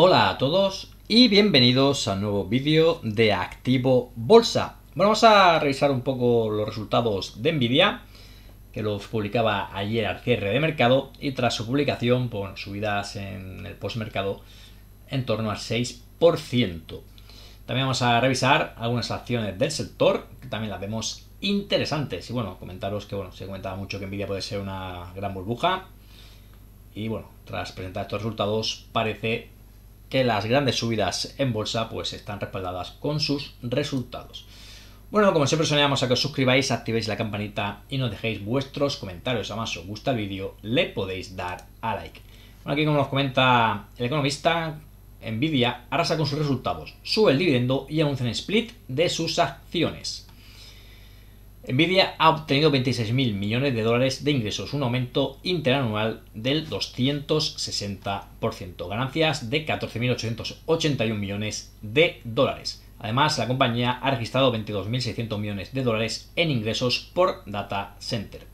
Hola a todos y bienvenidos a un nuevo vídeo de Activo Bolsa. vamos a revisar un poco los resultados de Nvidia, que los publicaba ayer al cierre de mercado y tras su publicación, con pues, subidas en el postmercado en torno al 6%. También vamos a revisar algunas acciones del sector, que también las vemos interesantes. Y bueno, comentaros que bueno, se comentaba mucho que Nvidia puede ser una gran burbuja. Y bueno, tras presentar estos resultados parece que las grandes subidas en bolsa pues están respaldadas con sus resultados. Bueno, como siempre os a que os suscribáis, activéis la campanita y nos dejéis vuestros comentarios. Además, si os gusta el vídeo, le podéis dar a like. Bueno, aquí como nos comenta el economista, Nvidia arrasa con sus resultados, sube el dividendo y anuncia un split de sus acciones. Nvidia ha obtenido 26.000 millones de dólares de ingresos, un aumento interanual del 260%, ganancias de 14.881 millones de dólares. Además, la compañía ha registrado 22.600 millones de dólares en ingresos por data center.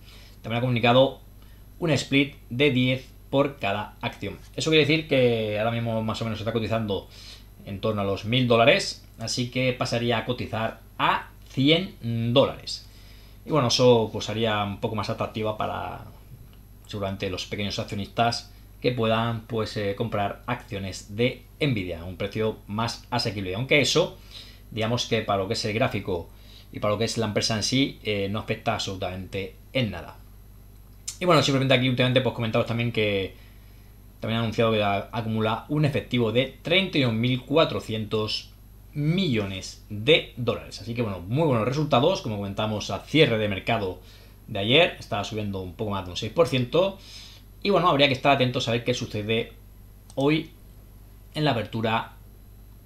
También ha comunicado un split de 10 por cada acción. Eso quiere decir que ahora mismo más o menos está cotizando en torno a los 1.000 dólares, así que pasaría a cotizar a 100 dólares. Y bueno, eso pues haría un poco más atractiva para seguramente los pequeños accionistas que puedan pues eh, comprar acciones de Nvidia a un precio más asequible. Aunque eso, digamos que para lo que es el gráfico y para lo que es la empresa en sí, eh, no afecta absolutamente en nada. Y bueno, simplemente aquí últimamente pues comentaros también que también ha anunciado que acumula un efectivo de 31.400 millones de dólares. Así que bueno, muy buenos resultados, como comentamos al cierre de mercado de ayer, estaba subiendo un poco más de un 6%. Y bueno, habría que estar atentos a ver qué sucede hoy en la apertura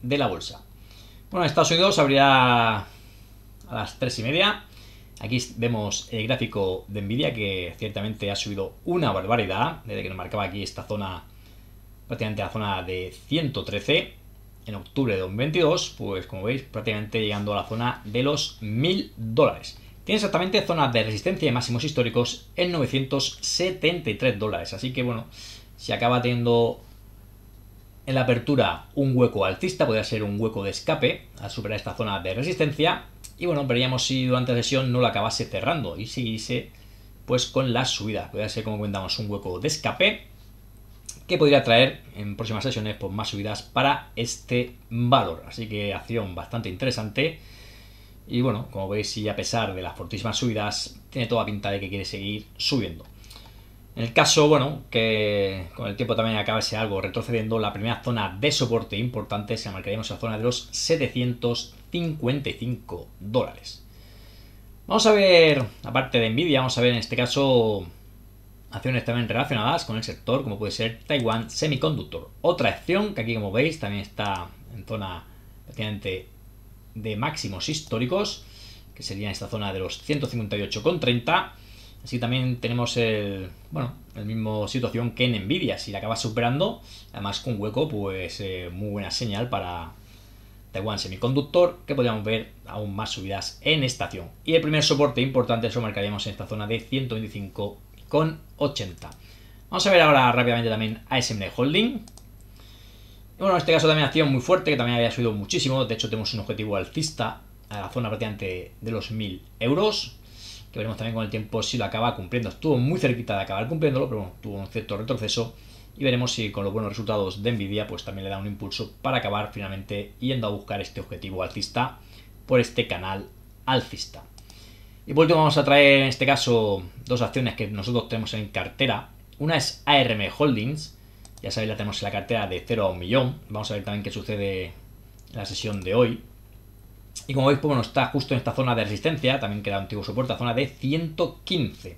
de la bolsa. Bueno, en Estados Unidos abrirá a las 3 y media. Aquí vemos el gráfico de Nvidia que ciertamente ha subido una barbaridad desde que nos marcaba aquí esta zona, prácticamente la zona de 113 en octubre de 2022, pues como veis, prácticamente llegando a la zona de los 1000 dólares. Tiene exactamente zonas de resistencia y máximos históricos en 973 dólares. Así que bueno, si acaba teniendo en la apertura un hueco alcista, podría ser un hueco de escape al superar esta zona de resistencia. Y bueno, veríamos si durante la sesión no la acabase cerrando y seguirse pues con la subida. Podría ser, como comentamos, un hueco de escape que podría traer en próximas sesiones pues, más subidas para este valor. Así que acción bastante interesante. Y bueno, como veis, y a pesar de las fortísimas subidas, tiene toda pinta de que quiere seguir subiendo. En el caso, bueno, que con el tiempo también acabase algo retrocediendo, la primera zona de soporte importante se en la zona de los 755 dólares. Vamos a ver, aparte de Nvidia, vamos a ver en este caso acciones también relacionadas con el sector, como puede ser Taiwan Semiconductor. Otra acción que aquí, como veis, también está en zona prácticamente de máximos históricos, que sería en esta zona de los 158,30. Así también tenemos el, bueno, el mismo situación que en Nvidia, si la acaba superando, además con hueco, pues eh, muy buena señal para Taiwan Semiconductor, que podríamos ver aún más subidas en esta acción Y el primer soporte importante eso marcaríamos en esta zona de 125 con 80, Vamos a ver ahora rápidamente también a SMD e Holding. Bueno, en este caso también ha sido muy fuerte, que también había subido muchísimo. De hecho, tenemos un objetivo alcista a la zona prácticamente de los 1.000 euros. Que veremos también con el tiempo si lo acaba cumpliendo. Estuvo muy cerquita de acabar cumpliéndolo, pero bueno, tuvo un cierto retroceso. Y veremos si con los buenos resultados de Nvidia, pues también le da un impulso para acabar finalmente yendo a buscar este objetivo alcista por este canal alcista. Y por último vamos a traer en este caso dos acciones que nosotros tenemos en cartera. Una es ARM Holdings, ya sabéis la tenemos en la cartera de 0 a 1 millón. Vamos a ver también qué sucede en la sesión de hoy. Y como veis, pues bueno, está justo en esta zona de resistencia, también queda antiguo soporte, zona de 115.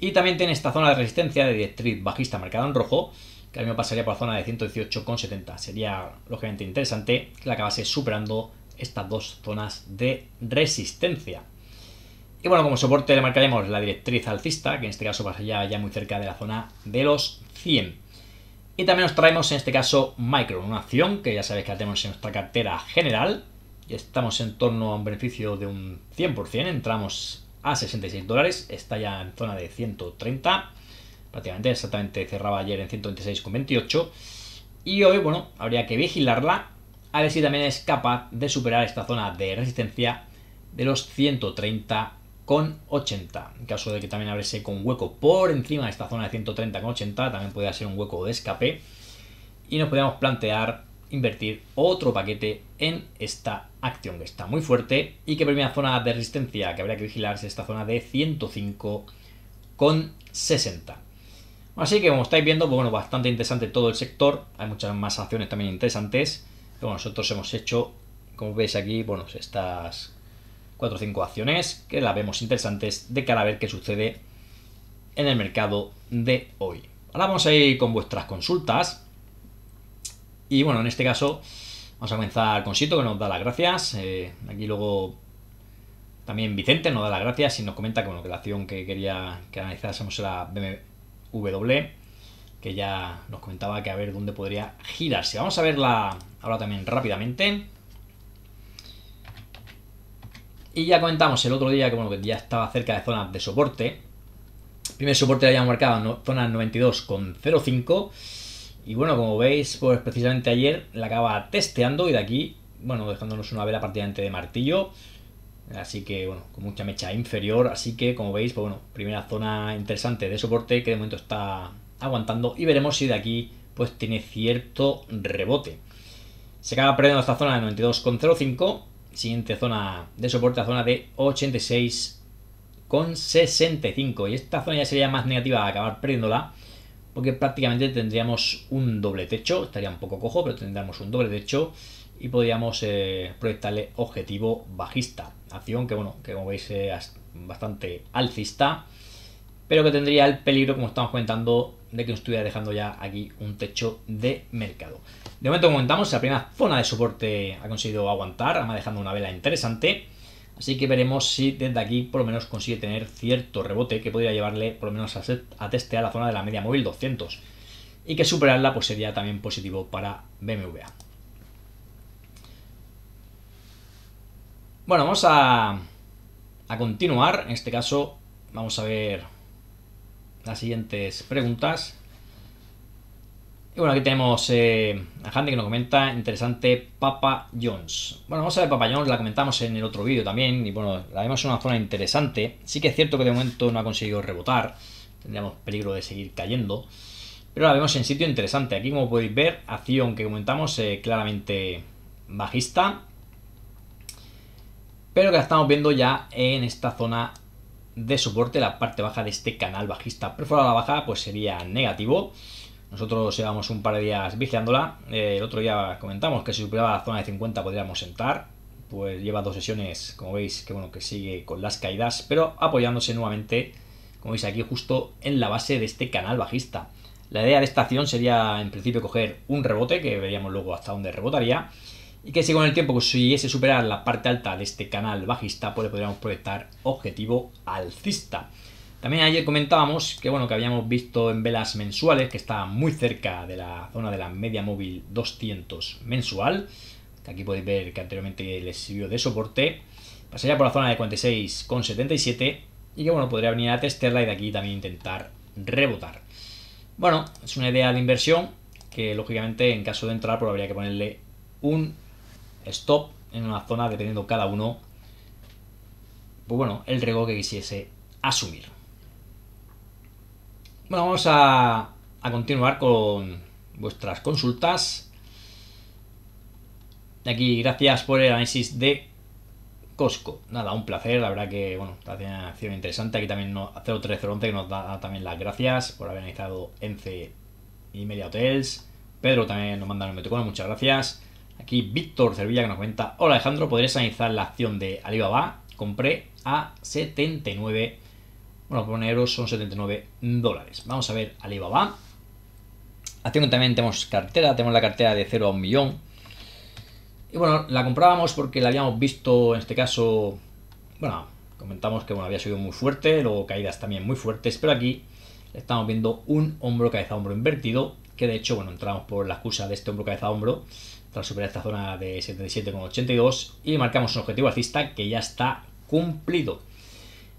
Y también tiene esta zona de resistencia de directriz bajista marcada en rojo, que a mí me pasaría por la zona de 118,70. Sería lógicamente interesante que la acabase superando estas dos zonas de resistencia. Y bueno, como soporte le marcaremos la directriz alcista, que en este caso ser ya muy cerca de la zona de los 100. Y también nos traemos en este caso Micron, una acción que ya sabéis que la tenemos en nuestra cartera general. Y estamos en torno a un beneficio de un 100%, entramos a 66 dólares, está ya en zona de 130, prácticamente exactamente cerraba ayer en 126,28. Y hoy, bueno, habría que vigilarla, a ver si también es capaz de superar esta zona de resistencia de los 130 con 80. En caso de que también abrese con hueco por encima de esta zona de 130 con 80, también podría ser un hueco de escape. Y nos podríamos plantear invertir otro paquete en esta acción que está muy fuerte y que primera zona de resistencia que habría que vigilar es esta zona de 105 con 60. Así que como estáis viendo, pues bueno, bastante interesante todo el sector. Hay muchas más acciones también interesantes. Pero nosotros hemos hecho, como veis aquí, bueno, pues estas 4 o 5 acciones que las vemos interesantes de cara a ver qué sucede en el mercado de hoy. Ahora vamos a ir con vuestras consultas. Y bueno, en este caso vamos a comenzar con Sito que nos da las gracias. Eh, aquí luego también Vicente nos da las gracias y nos comenta que, que la acción que quería que analizásemos era BMW, que ya nos comentaba que a ver dónde podría girarse. Vamos a verla ahora también rápidamente. Y ya comentamos el otro día que, bueno, ya estaba cerca de zonas de soporte. primer soporte lo habíamos marcado en zona 92,05. Y bueno, como veis, pues precisamente ayer la acaba testeando y de aquí, bueno, dejándonos una vela prácticamente de martillo. Así que, bueno, con mucha mecha inferior. Así que, como veis, pues bueno, primera zona interesante de soporte que de momento está aguantando. Y veremos si de aquí, pues tiene cierto rebote. Se acaba perdiendo esta zona de 92,05 Siguiente zona de soporte, a zona de 86,65. Y esta zona ya sería más negativa a acabar perdiéndola, porque prácticamente tendríamos un doble techo. Estaría un poco cojo, pero tendríamos un doble techo y podríamos eh, proyectarle objetivo bajista. Acción que, bueno, que como veis es bastante alcista, pero que tendría el peligro, como estamos comentando, de que nos estuviera dejando ya aquí un techo de mercado. De momento, como comentamos, la primera zona de soporte ha conseguido aguantar, ha dejando una vela interesante. Así que veremos si desde aquí por lo menos consigue tener cierto rebote que podría llevarle por lo menos a, testear la zona de la media móvil 200. Y que superarla pues sería también positivo para BMVA. Bueno, vamos a, a continuar. En este caso vamos a ver las siguientes preguntas. Y bueno, aquí tenemos eh, a Handy que nos comenta, interesante, Papa Jones. Bueno, vamos a ver Papa Jones, la comentamos en el otro vídeo también, y bueno, la vemos en una zona interesante. Sí que es cierto que de momento no ha conseguido rebotar, tendríamos peligro de seguir cayendo, pero la vemos en sitio interesante. Aquí, como podéis ver, acción que comentamos eh, claramente bajista, pero que la estamos viendo ya en esta zona de soporte, la parte baja de este canal bajista. pero fuera de la baja, pues sería negativo. Nosotros llevamos un par de días vigilándola. Eh, el otro día comentamos que si superaba la zona de 50 podríamos sentar. Pues lleva dos sesiones, como veis, que bueno, que sigue con las caídas, pero apoyándose nuevamente, como veis aquí, justo en la base de este canal bajista. La idea de esta acción sería, en principio, coger un rebote, que veríamos luego hasta dónde rebotaría, y que si con el tiempo consiguiese superar la parte alta de este canal bajista, pues le podríamos proyectar objetivo alcista. También ayer comentábamos que, bueno, que habíamos visto en velas mensuales que está muy cerca de la zona de la media móvil 200 mensual. Que aquí podéis ver que anteriormente les sirvió de soporte. Pasaría por la zona de 46,77 y que, bueno, podría venir a testearla y de aquí también intentar rebotar. Bueno, es una idea de inversión que, lógicamente, en caso de entrar, pues, habría que ponerle un stop en una zona, dependiendo cada uno, pues bueno, el riesgo que quisiese asumir vamos a, continuar con vuestras consultas. Aquí, gracias por el análisis de Costco. Nada, un placer, la verdad que, bueno, está haciendo una acción interesante. Aquí también no, 03011 que nos da también las gracias por haber analizado ENCE y Media Hotels. Pedro también nos manda un metocono, muchas gracias. Aquí Víctor Cervilla que nos cuenta, hola Alejandro, ¿podrías analizar la acción de Alibaba? Compré a 79 bueno, por un son 79 dólares. Vamos a ver Alibaba. Aquí también tenemos cartera, tenemos la cartera de 0 a 1 millón. Y bueno, la comprábamos porque la habíamos visto, en este caso, bueno, comentamos que bueno, había subido muy fuerte, luego caídas también muy fuertes, pero aquí estamos viendo un hombro cabeza hombro invertido, que de hecho, bueno, entramos por la excusa de este hombro cabeza hombro, tras superar esta zona de 77,82 y marcamos un objetivo alcista que ya está cumplido.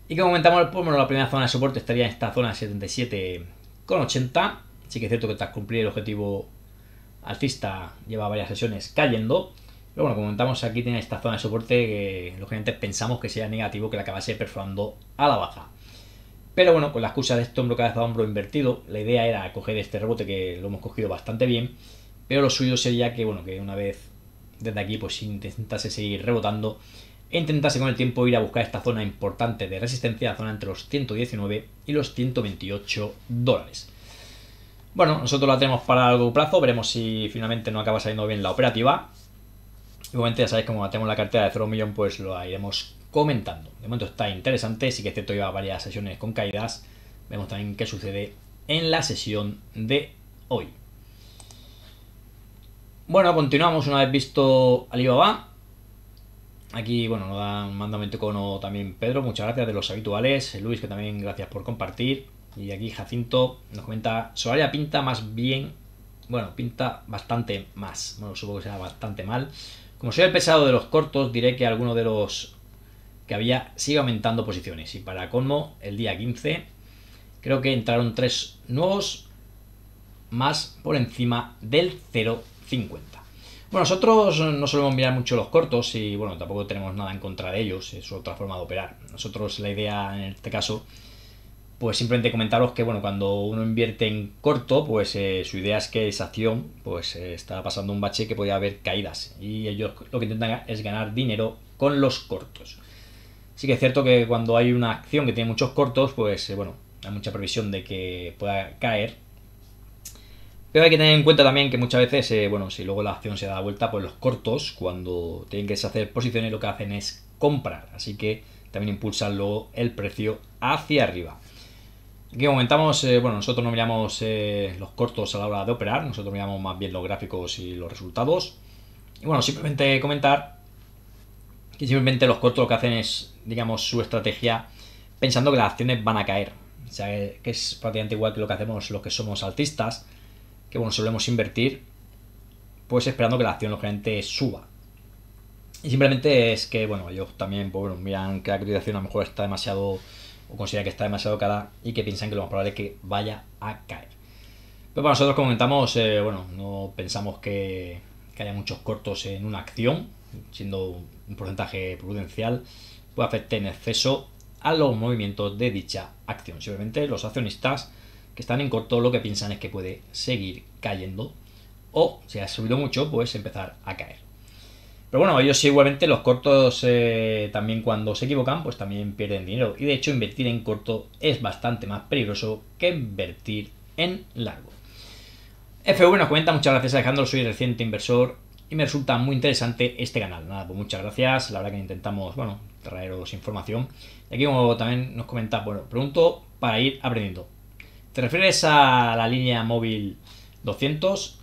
Y como comentamos el la primera zona de soporte estaría en esta zona 77,80. Sí que es cierto que tras cumplir el objetivo alcista lleva varias sesiones cayendo. Pero bueno, como comentamos, aquí tiene esta zona de soporte que los clientes pensamos que sea negativo que la acabase perforando a la baja. Pero bueno, con la excusa de este hombro cabeza hombro invertido, la idea era coger este rebote que lo hemos cogido bastante bien. Pero lo suyo sería que, bueno, que una vez desde aquí pues intentase seguir rebotando e intentase con el tiempo ir a buscar esta zona importante de resistencia, la zona entre los 119 y los 128 dólares. Bueno, nosotros la tenemos para largo plazo, veremos si finalmente no acaba saliendo bien la operativa. Igualmente ya sabéis, como tenemos la cartera de 0 millón, pues lo iremos comentando. De momento está interesante, sí que este lleva varias sesiones con caídas. Vemos también qué sucede en la sesión de hoy. Bueno, continuamos una vez visto Alibaba. Aquí, bueno, nos da, un mandamiento cono también Pedro, muchas gracias de los habituales. Eh, Luis, que también gracias por compartir. Y aquí Jacinto nos comenta, Solaria pinta más bien, bueno, pinta bastante más. Bueno, supongo que será bastante mal. Como soy el pesado de los cortos, diré que alguno de los que había sigue aumentando posiciones. Y para colmo, el día 15, creo que entraron tres nuevos más por encima del 0,50. Bueno, nosotros no solemos mirar mucho los cortos y bueno, tampoco tenemos nada en contra de ellos, es otra forma de operar. Nosotros la idea en este caso, pues simplemente comentaros que bueno, cuando uno invierte en corto, pues eh, su idea es que esa acción pues eh, está pasando un bache que puede haber caídas y ellos lo que intentan es ganar dinero con los cortos. Así que es cierto que cuando hay una acción que tiene muchos cortos, pues eh, bueno, hay mucha previsión de que pueda caer pero hay que tener en cuenta también que muchas veces, eh, bueno, si luego la acción se da la vuelta, pues los cortos, cuando tienen que deshacer posiciones, lo que hacen es comprar. Así que también impulsan luego el precio hacia arriba. Aquí comentamos, eh, bueno, nosotros no miramos eh, los cortos a la hora de operar, nosotros miramos más bien los gráficos y los resultados. Y bueno, simplemente comentar que simplemente los cortos lo que hacen es, digamos, su estrategia pensando que las acciones van a caer. O sea, que es prácticamente igual que lo que hacemos los que somos altistas que bueno, solemos invertir pues esperando que la acción lógicamente suba. Y simplemente es que, bueno, ellos también, pues, bueno, miran que la acción a lo mejor está demasiado, o consideran que está demasiado cara y que piensan que lo más probable es que vaya a caer. Pero para nosotros comentamos, eh, bueno, no pensamos que, haya muchos cortos en una acción, siendo un porcentaje prudencial, puede afectar en exceso a los movimientos de dicha acción. Simplemente los accionistas que están en corto, lo que piensan es que puede seguir cayendo. O si ha subido mucho, pues empezar a caer. Pero bueno, ellos igualmente los cortos eh, también cuando se equivocan, pues también pierden dinero. Y de hecho invertir en corto es bastante más peligroso que invertir en largo. FV nos comenta, muchas gracias Alejandro, soy reciente inversor y me resulta muy interesante este canal. Nada, pues muchas gracias, la verdad que intentamos, bueno, traeros información. Y aquí como también nos comenta, bueno, pregunto para ir aprendiendo. ¿Te refieres a la línea móvil 200?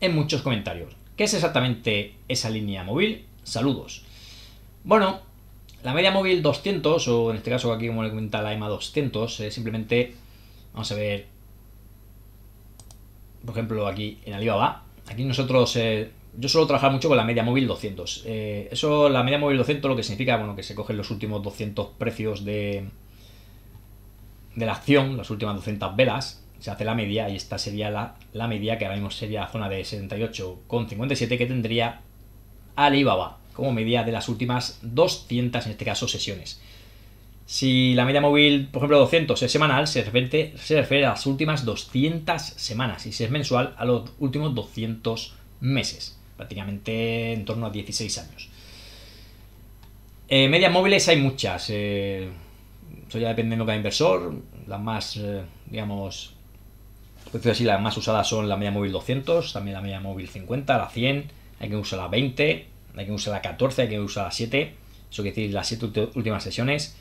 En muchos comentarios. ¿Qué es exactamente esa línea móvil? Saludos. Bueno, la media móvil 200, o en este caso aquí como le comenta la EMA 200, simplemente, vamos a ver, por ejemplo aquí en Alibaba, aquí nosotros, eh, yo suelo trabajar mucho con la media móvil 200. Eh, eso, la media móvil 200 lo que significa, bueno, que se cogen los últimos 200 precios de, de la acción, las últimas 200 velas, se hace la media y esta sería la, media que ahora mismo sería la zona de 78,57 que tendría Alibaba como media de las últimas 200, en este caso, sesiones. Si la media móvil, por ejemplo, 200 es semanal, se refiere, se refiere a las últimas 200 semanas y si es mensual, a los últimos 200 meses, prácticamente en torno a 16 años. Eh, medias móviles hay muchas. Eh, eso ya depende de cada inversor, las más, eh, digamos, así, las más usadas son la media móvil 200, también la media móvil 50, la 100, hay que usar la 20, hay que usar la 14, hay que usar la 7, eso quiere decir las 7 últimas sesiones.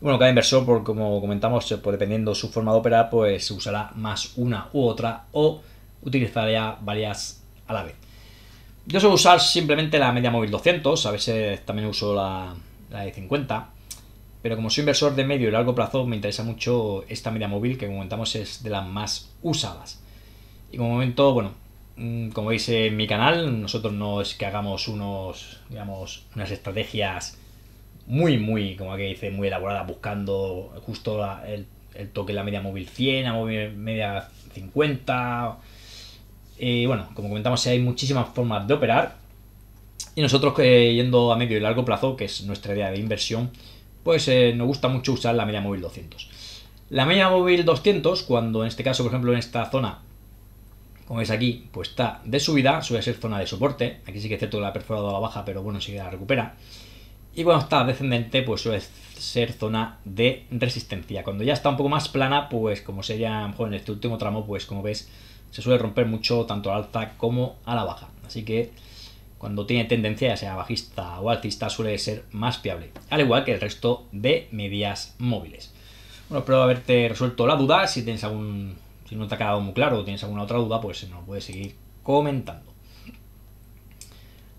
Bueno, cada inversor, por, como comentamos, dependiendo eh, pues dependiendo su forma de operar, pues usará más una u otra o utilizará varias a la vez. Yo suelo usar simplemente la media móvil 200, a veces también uso la, la de 50 pero como soy inversor de medio y largo plazo, me interesa mucho esta media móvil, que como comentamos es de las más usadas. Y como momento, bueno, mm, como veis en mi canal, nosotros no es que hagamos unos, digamos, unas estrategias muy, muy, como aquí dice, muy elaboradas, buscando justo el, toque de la media móvil 100, la media 50. Y bueno, como comentamos, hay muchísimas formas de operar. Y nosotros eh, yendo a medio y largo plazo, que es nuestra idea de inversión, pues eh, nos gusta mucho usar la media móvil 200. La media móvil 200, cuando en este caso, por ejemplo, en esta zona, como veis aquí, pues está de subida, suele ser zona de soporte. Aquí sí que es cierto que la ha perforado a la baja, pero bueno, sí la recupera. Y cuando está descendente, pues suele ser zona de resistencia. Cuando ya está un poco más plana, pues como sería mejor en este último tramo, pues como ves se suele romper mucho tanto la alta como a la baja. Así que cuando tiene tendencia ya sea bajista o alcista suele ser más fiable, al igual que el resto de medias móviles. Bueno, espero haberte resuelto la duda, si tienes algún si no te ha quedado muy claro o tienes alguna otra duda, pues nos puedes seguir comentando.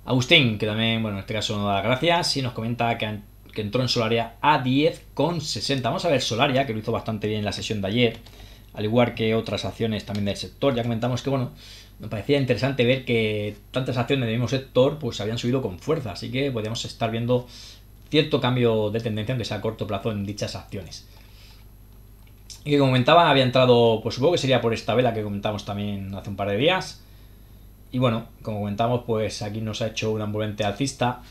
Agustín, que también, bueno, en este caso nos da las gracias, y nos comenta que, que entró en Solaria a 10,60. Vamos a ver Solaria, que lo hizo bastante bien en la sesión de ayer, al igual que otras acciones también del sector. Ya comentamos que, bueno, me parecía interesante ver que tantas acciones del mismo sector pues habían subido con fuerza, así que podríamos estar viendo cierto cambio de tendencia, aunque sea a corto plazo, en dichas acciones. Y como comentaba, había entrado, pues supongo que sería por esta vela que comentamos también hace un par de días. Y bueno, como comentamos, pues aquí nos ha hecho un envolvente alcista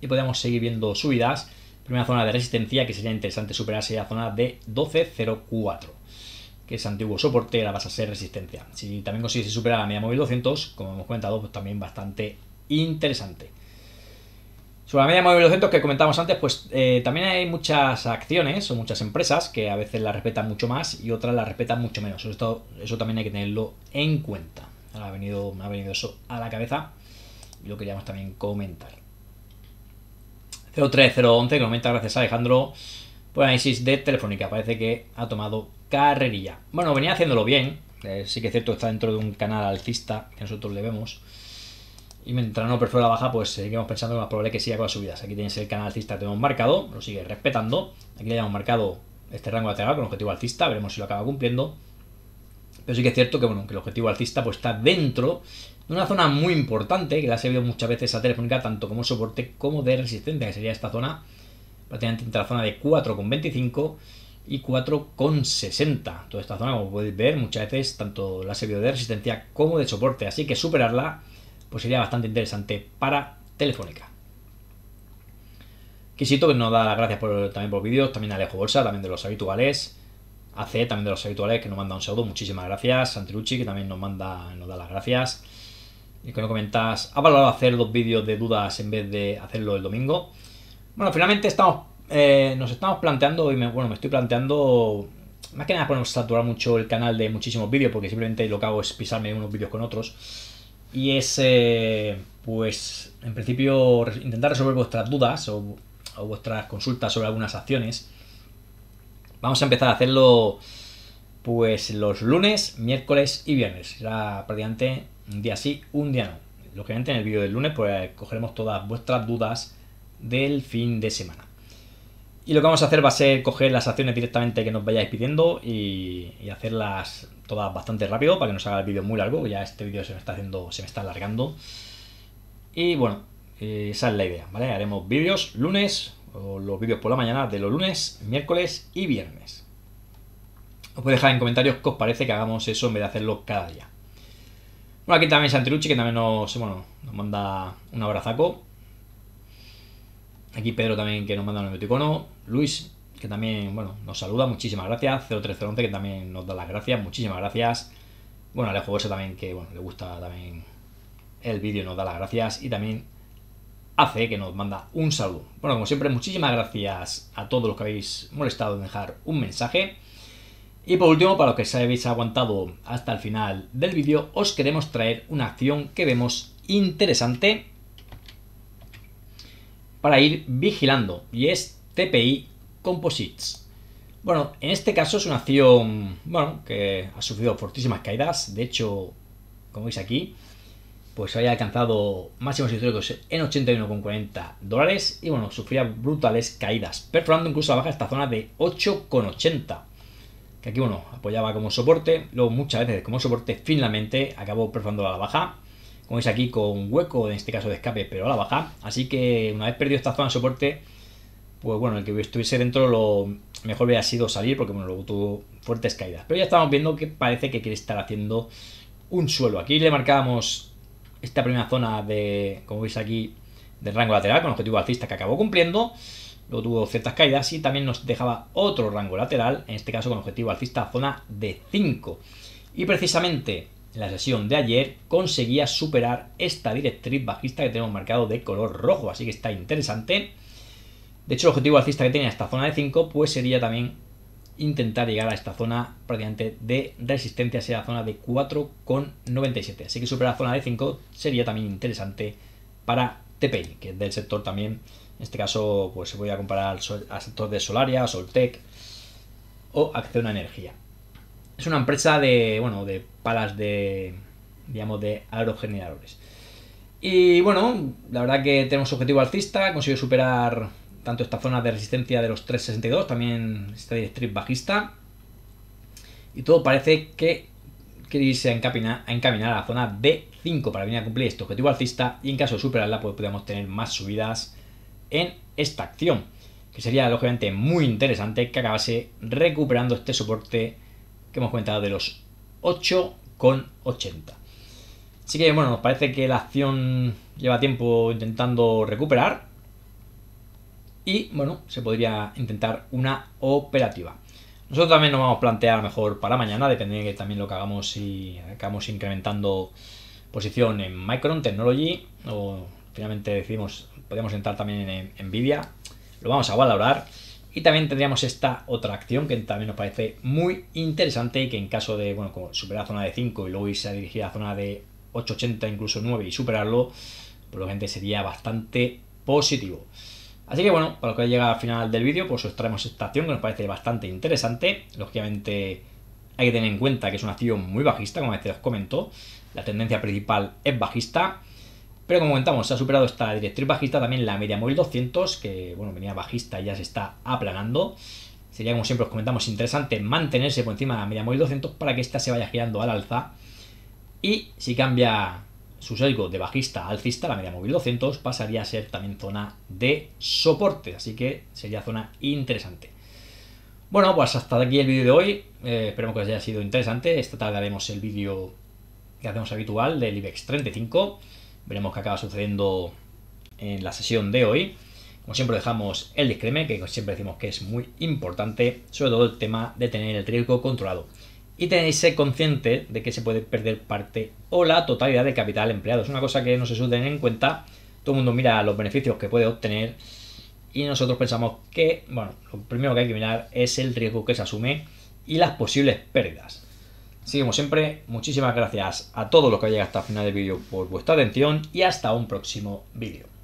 y podemos seguir viendo subidas. Primera zona de resistencia que sería interesante superar sería la zona de 12.04 que es antiguo soporte, la vas a ser resistencia. Si también consigues superar la media móvil 200, como hemos comentado, pues también bastante interesante. Sobre la media móvil 200 que comentábamos antes, pues eh, también hay muchas acciones o muchas empresas que a veces la respetan mucho más y otras la respetan mucho menos. eso también hay que tenerlo en cuenta. Ahora ha venido, me ha venido eso a la cabeza y lo queríamos también comentar. 03011 que comenta gracias a Alejandro por análisis de Telefónica. Parece que ha tomado carrerilla. Bueno, venía haciéndolo bien. Eh, sí que es cierto, está dentro de un canal alcista que nosotros le vemos. Y mientras no perfora la baja, pues seguimos pensando que más probable que siga con las subidas. Aquí tienes el canal alcista que tenemos marcado, lo sigue respetando. Aquí le hemos marcado este rango lateral con objetivo alcista, veremos si lo acaba cumpliendo. Pero sí que es cierto que, bueno, que el objetivo alcista pues está dentro de una zona muy importante que le ha servido muchas veces a Telefónica, tanto como soporte como de resistencia, que sería esta zona, prácticamente entre la zona de 4,25 y 4,60. Toda esta zona, como podéis ver, muchas veces tanto la ha servido de resistencia como de soporte, así que superarla pues sería bastante interesante para Telefónica. Quisito que nos da las gracias por, también por vídeos, también Alejo Bolsa, también de los habituales. AC, también de los habituales, que nos manda un saludo, muchísimas gracias. Santirucci, que también nos manda, nos da las gracias. Y que nos comentas, ¿ha valorado hacer dos vídeos de dudas en vez de hacerlo el domingo? Bueno, finalmente estamos eh, nos estamos planteando, y bueno, me estoy planteando, más que nada por no saturar mucho el canal de muchísimos vídeos, porque simplemente lo que hago es pisarme unos vídeos con otros. Y es, eh, pues, en principio, intentar resolver vuestras dudas o, vuestras consultas sobre algunas acciones. Vamos a empezar a hacerlo pues los lunes, miércoles y viernes. Será prácticamente un día sí, un día no. Lógicamente en el vídeo del lunes pues cogeremos todas vuestras dudas del fin de semana. Y lo que vamos a hacer va a ser coger las acciones directamente que nos vayáis pidiendo y, hacerlas todas bastante rápido para que no se haga el vídeo muy largo, ya este vídeo se me está haciendo, se me está alargando. Y bueno, eh, esa es la idea, ¿vale? Haremos vídeos lunes, o los vídeos por la mañana de los lunes, miércoles y viernes. Os voy dejar en comentarios qué os parece que hagamos eso en vez de hacerlo cada día. Bueno, aquí también Santirucci, que también nos, nos manda un abrazaco. Aquí Pedro también que nos manda un emoticono. Luis, que también, bueno, nos saluda, muchísimas gracias. 03011 que también nos da las gracias, muchísimas gracias. Bueno, Alejo eso también que, bueno, le gusta también el vídeo, nos da las gracias. Y también hace que nos manda un saludo. Bueno, como siempre, muchísimas gracias a todos los que habéis molestado en dejar un mensaje. Y por último, para los que se habéis aguantado hasta el final del vídeo, os queremos traer una acción que vemos interesante para ir vigilando y es TPI Composites. Bueno, en este caso es una acción, bueno, que ha sufrido fortísimas caídas. De hecho, como veis aquí, pues había alcanzado máximos históricos en 81,40 dólares y bueno, sufría brutales caídas, perforando incluso a baja esta zona de 8,80. Que aquí, bueno, apoyaba como soporte, luego muchas veces como soporte, finalmente acabó perforando a la baja como veis aquí, con hueco, en este caso de escape, pero a la baja. Así que una vez perdido esta zona de soporte, pues bueno, el que estuviese dentro lo mejor hubiera sido salir porque bueno, luego tuvo fuertes caídas. Pero ya estamos viendo que parece que quiere estar haciendo un suelo. Aquí le marcábamos esta primera zona de, como veis aquí, del rango lateral con objetivo alcista que acabó cumpliendo. Luego tuvo ciertas caídas y también nos dejaba otro rango lateral, en este caso con objetivo alcista zona de 5. Y precisamente la sesión de ayer conseguía superar esta directriz bajista que tenemos marcado de color rojo, así que está interesante. De hecho, el objetivo alcista que tenía esta zona de 5 pues sería también intentar llegar a esta zona prácticamente de resistencia, sería la zona de 4,97. Así que superar la zona de 5 sería también interesante para TPI, que es del sector también, en este caso pues voy a comparar al, sector de Solaria, Soltec o Acción Energía. Es una empresa de, bueno, de palas de, digamos, de aerogeneradores. Y bueno, la verdad que tenemos objetivo alcista, consiguió superar tanto esta zona de resistencia de los 362, también esta strip bajista. Y todo parece que quiere irse a encaminar, a la zona D5 para venir a cumplir este objetivo alcista y en caso de superarla pues podríamos tener más subidas en esta acción, que sería lógicamente muy interesante que acabase recuperando este soporte que hemos comentado de los 8,80. Así que bueno, nos parece que la acción lleva tiempo intentando recuperar. Y bueno, se podría intentar una operativa. Nosotros también nos vamos a plantear mejor para mañana, dependiendo de también lo que hagamos si acabamos incrementando posición en Micron Technology o finalmente decimos, podemos entrar también en Nvidia. Lo vamos a valorar. Y también tendríamos esta otra acción que también nos parece muy interesante y que en caso de, bueno, superar la zona de 5 y luego irse a dirigir a la zona de 8.80, incluso 9 y superarlo, probablemente pues sería bastante positivo. Así que bueno, para lo que llega al final del vídeo, pues os traemos esta acción que nos parece bastante interesante. Lógicamente hay que tener en cuenta que es una acción muy bajista, como antes este os comentó. La tendencia principal es bajista pero como comentamos, se ha superado esta directriz bajista, también la media móvil 200, que bueno, venía bajista y ya se está aplanando. Sería, como siempre os comentamos, interesante mantenerse por encima de la media móvil 200 para que ésta se vaya girando al alza. Y si cambia su sesgo de bajista a alcista, la media móvil 200 pasaría a ser también zona de soporte, así que sería zona interesante. Bueno, pues hasta aquí el vídeo de hoy. Eh, esperemos que os haya sido interesante. Esta tarde haremos el vídeo que hacemos habitual del IBEX 35. Veremos qué acaba sucediendo en la sesión de hoy. Como siempre dejamos el discreme, que siempre decimos que es muy importante, sobre todo el tema de tener el riesgo controlado. Y tenéis que ser consciente de que se puede perder parte o la totalidad del capital empleado. Es una cosa que no se suele tener en cuenta. Todo el mundo mira los beneficios que puede obtener y nosotros pensamos que, bueno, lo primero que hay que mirar es el riesgo que se asume y las posibles pérdidas. Así como siempre, muchísimas gracias a todos los que hayan llegado hasta el final del vídeo por vuestra atención y hasta un próximo vídeo.